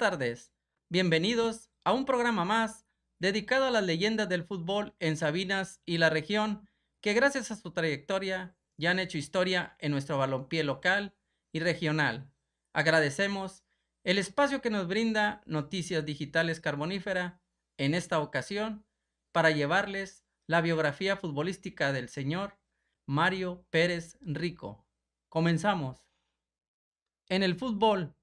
tardes. Bienvenidos a un programa más dedicado a las leyendas del fútbol en Sabinas y la región que gracias a su trayectoria ya han hecho historia en nuestro balompié local y regional. Agradecemos el espacio que nos brinda Noticias Digitales Carbonífera en esta ocasión para llevarles la biografía futbolística del señor Mario Pérez Rico. Comenzamos. En el fútbol,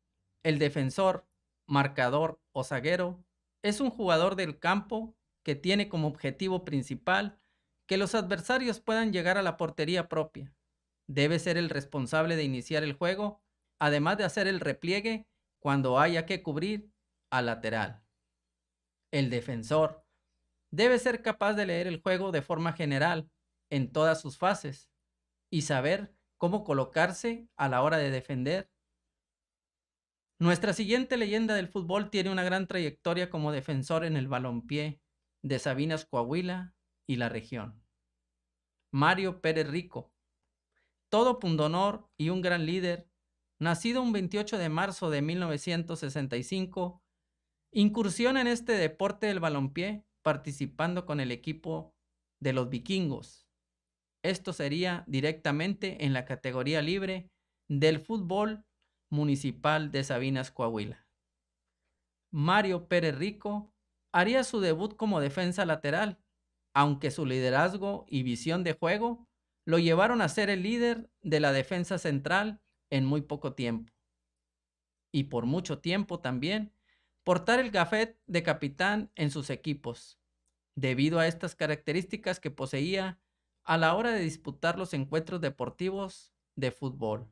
el defensor marcador o zaguero, es un jugador del campo que tiene como objetivo principal que los adversarios puedan llegar a la portería propia. Debe ser el responsable de iniciar el juego, además de hacer el repliegue cuando haya que cubrir a lateral. El defensor debe ser capaz de leer el juego de forma general, en todas sus fases, y saber cómo colocarse a la hora de defender nuestra siguiente leyenda del fútbol tiene una gran trayectoria como defensor en el balompié de Sabinas Coahuila y la región. Mario Pérez Rico, todo pundonor y un gran líder, nacido un 28 de marzo de 1965, incursiona en este deporte del balompié participando con el equipo de los vikingos. Esto sería directamente en la categoría libre del fútbol Municipal de Sabinas, Coahuila. Mario Pérez Rico haría su debut como defensa lateral, aunque su liderazgo y visión de juego lo llevaron a ser el líder de la defensa central en muy poco tiempo. Y por mucho tiempo también, portar el gafet de capitán en sus equipos, debido a estas características que poseía a la hora de disputar los encuentros deportivos de fútbol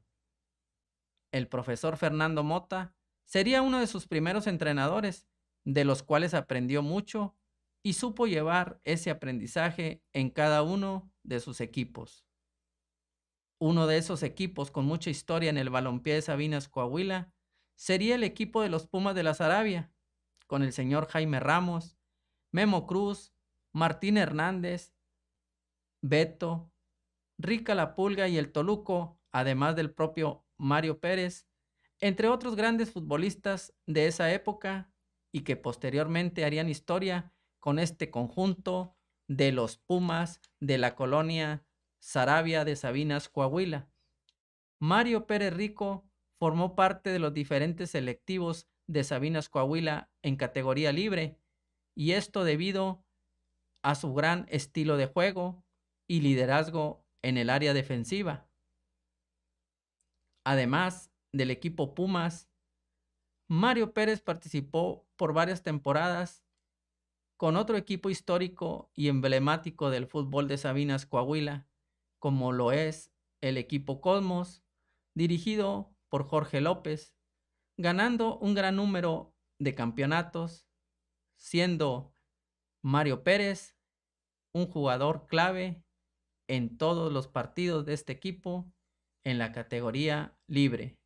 el profesor Fernando Mota sería uno de sus primeros entrenadores, de los cuales aprendió mucho y supo llevar ese aprendizaje en cada uno de sus equipos. Uno de esos equipos con mucha historia en el balompié de Sabinas Coahuila sería el equipo de los Pumas de la Sarabia, con el señor Jaime Ramos, Memo Cruz, Martín Hernández, Beto, Rica La Pulga y el Toluco, además del propio Mario Pérez, entre otros grandes futbolistas de esa época y que posteriormente harían historia con este conjunto de los Pumas de la colonia Sarabia de Sabinas, Coahuila. Mario Pérez Rico formó parte de los diferentes selectivos de Sabinas, Coahuila en categoría libre, y esto debido a su gran estilo de juego y liderazgo en el área defensiva. Además del equipo Pumas, Mario Pérez participó por varias temporadas con otro equipo histórico y emblemático del fútbol de Sabinas, Coahuila, como lo es el equipo Cosmos, dirigido por Jorge López, ganando un gran número de campeonatos, siendo Mario Pérez un jugador clave en todos los partidos de este equipo en la categoría libre.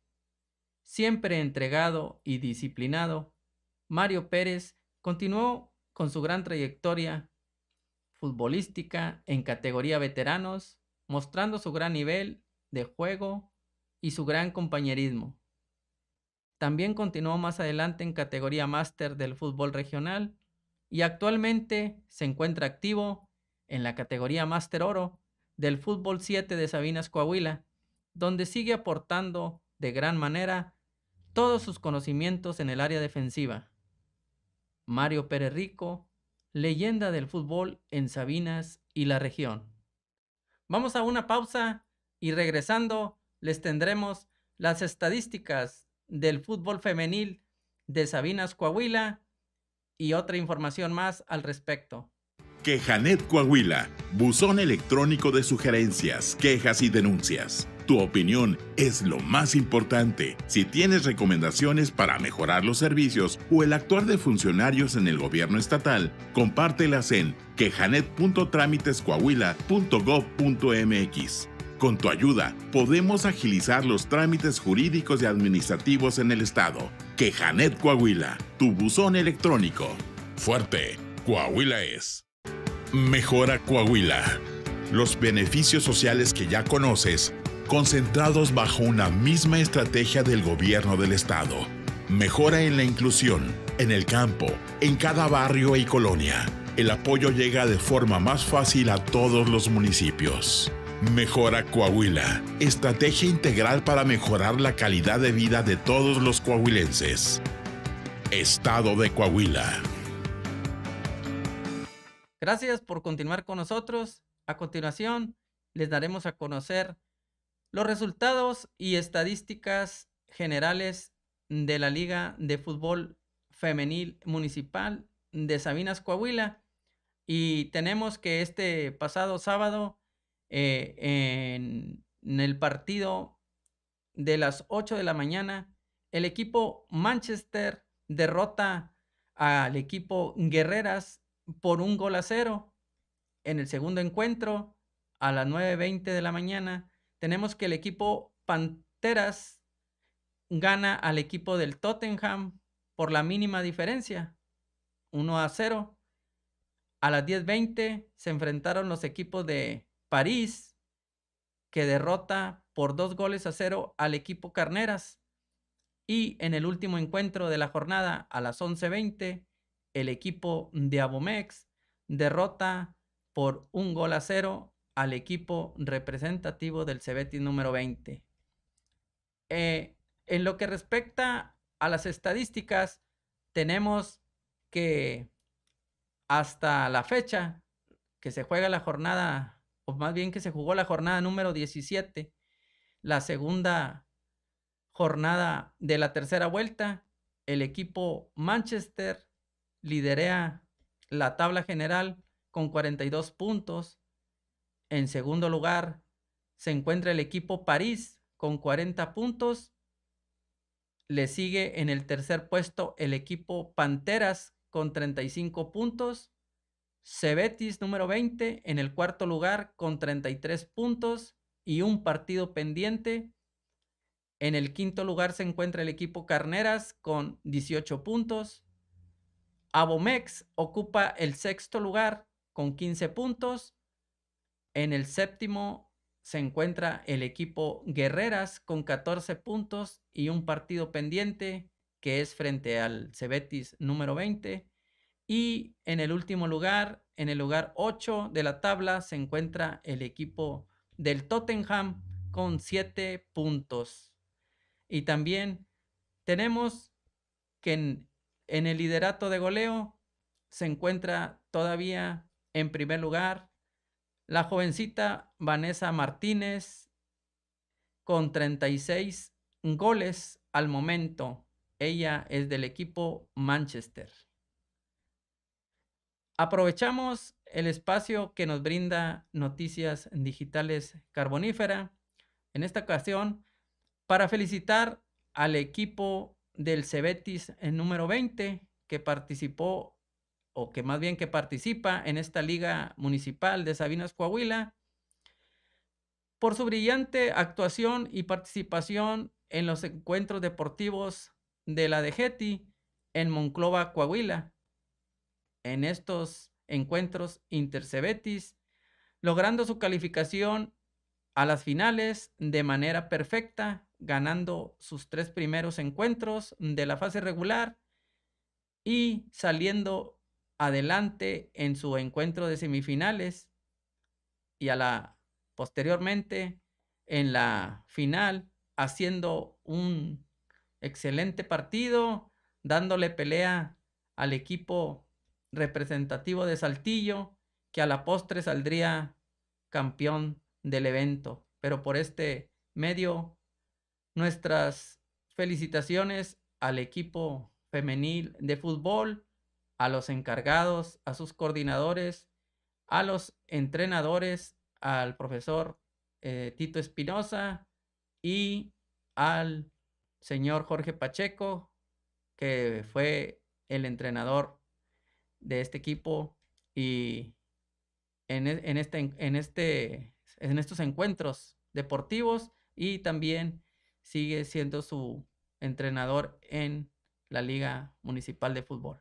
Siempre entregado y disciplinado, Mario Pérez continuó con su gran trayectoria futbolística en categoría veteranos, mostrando su gran nivel de juego y su gran compañerismo. También continuó más adelante en categoría máster del fútbol regional y actualmente se encuentra activo en la categoría máster oro del fútbol 7 de Sabinas Coahuila, donde sigue aportando de gran manera todos sus conocimientos en el área defensiva. Mario Pérez Rico, leyenda del fútbol en Sabinas y la región. Vamos a una pausa y regresando les tendremos las estadísticas del fútbol femenil de Sabinas Coahuila y otra información más al respecto. Quejanet Coahuila, buzón electrónico de sugerencias, quejas y denuncias. Tu opinión es lo más importante. Si tienes recomendaciones para mejorar los servicios o el actuar de funcionarios en el gobierno estatal, compártelas en quejanet.trámitescoahuila.gov.mx. Con tu ayuda, podemos agilizar los trámites jurídicos y administrativos en el Estado. Quejanet Coahuila, tu buzón electrónico. Fuerte, Coahuila es. Mejora Coahuila. Los beneficios sociales que ya conoces concentrados bajo una misma estrategia del gobierno del Estado. Mejora en la inclusión, en el campo, en cada barrio y colonia. El apoyo llega de forma más fácil a todos los municipios. Mejora Coahuila. Estrategia integral para mejorar la calidad de vida de todos los coahuilenses. Estado de Coahuila. Gracias por continuar con nosotros. A continuación, les daremos a conocer los resultados y estadísticas generales de la Liga de Fútbol Femenil Municipal de Sabinas, Coahuila. Y tenemos que este pasado sábado, eh, en, en el partido de las 8 de la mañana, el equipo Manchester derrota al equipo Guerreras por un gol a cero. En el segundo encuentro, a las 9.20 de la mañana, tenemos que el equipo Panteras gana al equipo del Tottenham por la mínima diferencia, 1 a 0. A las 10:20 se enfrentaron los equipos de París, que derrota por dos goles a cero al equipo Carneras. Y en el último encuentro de la jornada, a las 11:20, el equipo de Abomex derrota por un gol a cero al equipo representativo del Cebeti número 20. Eh, en lo que respecta a las estadísticas, tenemos que hasta la fecha que se juega la jornada, o más bien que se jugó la jornada número 17, la segunda jornada de la tercera vuelta, el equipo Manchester liderea la tabla general con 42 puntos en segundo lugar, se encuentra el equipo París con 40 puntos. Le sigue en el tercer puesto el equipo Panteras con 35 puntos. Cebetis número 20 en el cuarto lugar con 33 puntos y un partido pendiente. En el quinto lugar se encuentra el equipo Carneras con 18 puntos. Abomex ocupa el sexto lugar con 15 puntos. En el séptimo se encuentra el equipo Guerreras con 14 puntos y un partido pendiente que es frente al Cebetis número 20. Y en el último lugar, en el lugar 8 de la tabla, se encuentra el equipo del Tottenham con 7 puntos. Y también tenemos que en, en el liderato de goleo se encuentra todavía en primer lugar la jovencita Vanessa Martínez con 36 goles al momento. Ella es del equipo Manchester. Aprovechamos el espacio que nos brinda Noticias Digitales Carbonífera en esta ocasión para felicitar al equipo del Cebetis en número 20 que participó o que más bien que participa en esta liga municipal de Sabinas Coahuila, por su brillante actuación y participación en los encuentros deportivos de la DEGETI en Monclova, Coahuila. En estos encuentros intercebetis, logrando su calificación a las finales de manera perfecta, ganando sus tres primeros encuentros de la fase regular y saliendo adelante en su encuentro de semifinales y a la posteriormente en la final haciendo un excelente partido, dándole pelea al equipo representativo de Saltillo, que a la postre saldría campeón del evento. Pero por este medio, nuestras felicitaciones al equipo femenil de fútbol a los encargados, a sus coordinadores, a los entrenadores, al profesor eh, Tito Espinosa y al señor Jorge Pacheco, que fue el entrenador de este equipo y e, en, este, en, este, en estos encuentros deportivos y también sigue siendo su entrenador en la Liga Municipal de Fútbol.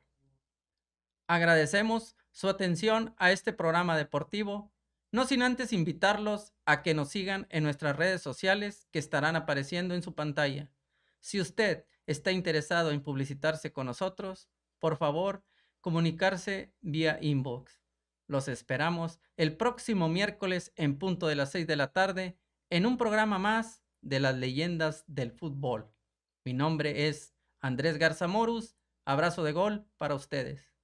Agradecemos su atención a este programa deportivo, no sin antes invitarlos a que nos sigan en nuestras redes sociales que estarán apareciendo en su pantalla. Si usted está interesado en publicitarse con nosotros, por favor, comunicarse vía inbox. Los esperamos el próximo miércoles en punto de las 6 de la tarde en un programa más de las leyendas del fútbol. Mi nombre es Andrés Garza Morus. Abrazo de gol para ustedes.